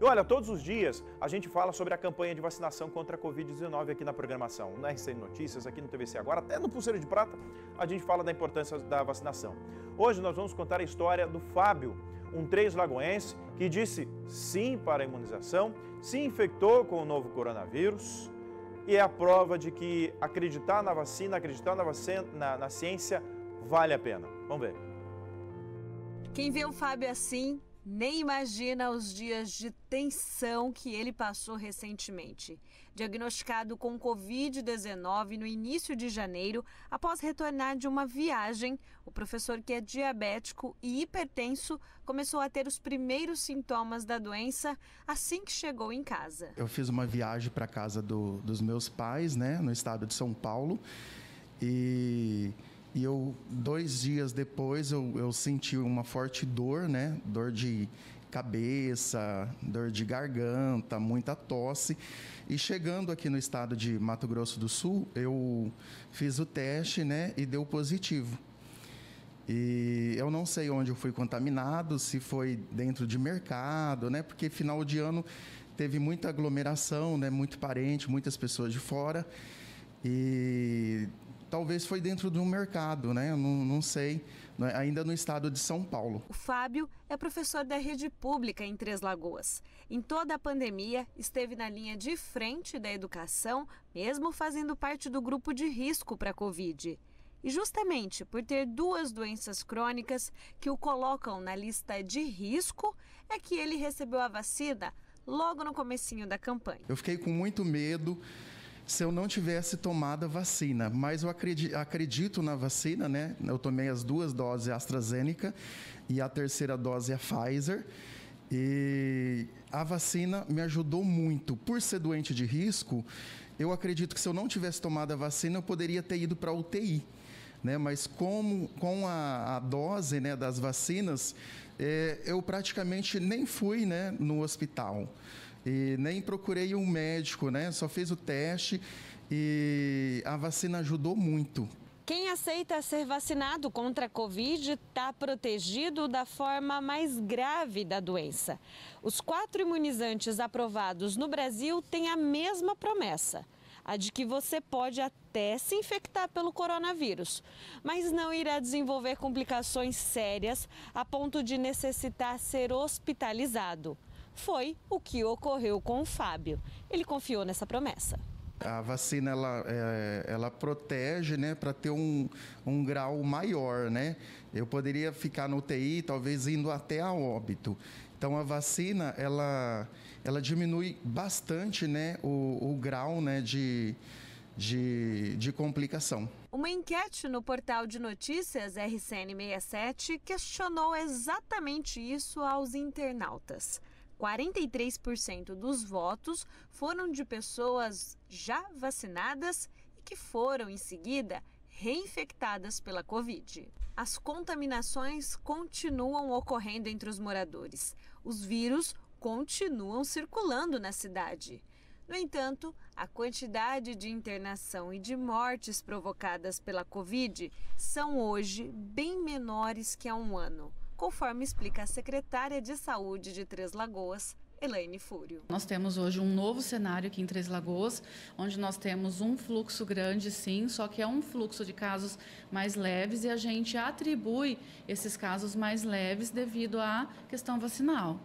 E olha, todos os dias a gente fala sobre a campanha de vacinação contra a Covid-19 aqui na programação, na RCN Notícias, aqui no TVC Agora, até no Pulseira de Prata, a gente fala da importância da vacinação. Hoje nós vamos contar a história do Fábio, um três-lagoense que disse sim para a imunização, se infectou com o novo coronavírus e é a prova de que acreditar na vacina, acreditar na, vacina, na, na ciência, vale a pena. Vamos ver. Quem vê o Fábio assim nem imagina os dias de tensão que ele passou recentemente. Diagnosticado com Covid-19 no início de janeiro, após retornar de uma viagem, o professor, que é diabético e hipertenso, começou a ter os primeiros sintomas da doença assim que chegou em casa. Eu fiz uma viagem para casa do, dos meus pais, né, no estado de São Paulo. E e eu, dois dias depois, eu, eu senti uma forte dor, né? Dor de cabeça, dor de garganta, muita tosse. E chegando aqui no estado de Mato Grosso do Sul, eu fiz o teste, né? E deu positivo. E eu não sei onde eu fui contaminado, se foi dentro de mercado, né? Porque final de ano teve muita aglomeração, né? Muito parente, muitas pessoas de fora. E talvez foi dentro de um mercado, né? Eu não, não sei, né? ainda no estado de São Paulo. O Fábio é professor da rede pública em Três Lagoas. Em toda a pandemia, esteve na linha de frente da educação, mesmo fazendo parte do grupo de risco para a Covid. E justamente por ter duas doenças crônicas que o colocam na lista de risco, é que ele recebeu a vacina logo no comecinho da campanha. Eu fiquei com muito medo se eu não tivesse tomado a vacina. Mas eu acredito, acredito na vacina, né? Eu tomei as duas doses AstraZeneca e a terceira dose é Pfizer. E a vacina me ajudou muito. Por ser doente de risco, eu acredito que se eu não tivesse tomado a vacina, eu poderia ter ido para UTI né? Mas como com a, a dose né, das vacinas, é, eu praticamente nem fui né, no hospital e nem procurei um médico, né? Só fiz o teste e a vacina ajudou muito. Quem aceita ser vacinado contra a Covid está protegido da forma mais grave da doença. Os quatro imunizantes aprovados no Brasil têm a mesma promessa a de que você pode até se infectar pelo coronavírus, mas não irá desenvolver complicações sérias a ponto de necessitar ser hospitalizado. Foi o que ocorreu com o Fábio. Ele confiou nessa promessa. A vacina ela, é, ela protege né, para ter um, um grau maior. Né? Eu poderia ficar no UTI, talvez indo até a óbito. Então a vacina ela, ela diminui bastante né, o, o grau né, de, de, de, complicação. Uma enquete no portal de notícias RCN67 questionou exatamente isso aos internautas. 43% dos votos foram de pessoas já vacinadas e que foram, em seguida, reinfectadas pela Covid. As contaminações continuam ocorrendo entre os moradores. Os vírus continuam circulando na cidade. No entanto, a quantidade de internação e de mortes provocadas pela Covid são hoje bem menores que há um ano, conforme explica a secretária de Saúde de Três Lagoas, Elaine Fúrio. Nós temos hoje um novo cenário aqui em Três Lagoas, onde nós temos um fluxo grande, sim, só que é um fluxo de casos mais leves e a gente atribui esses casos mais leves devido à questão vacinal.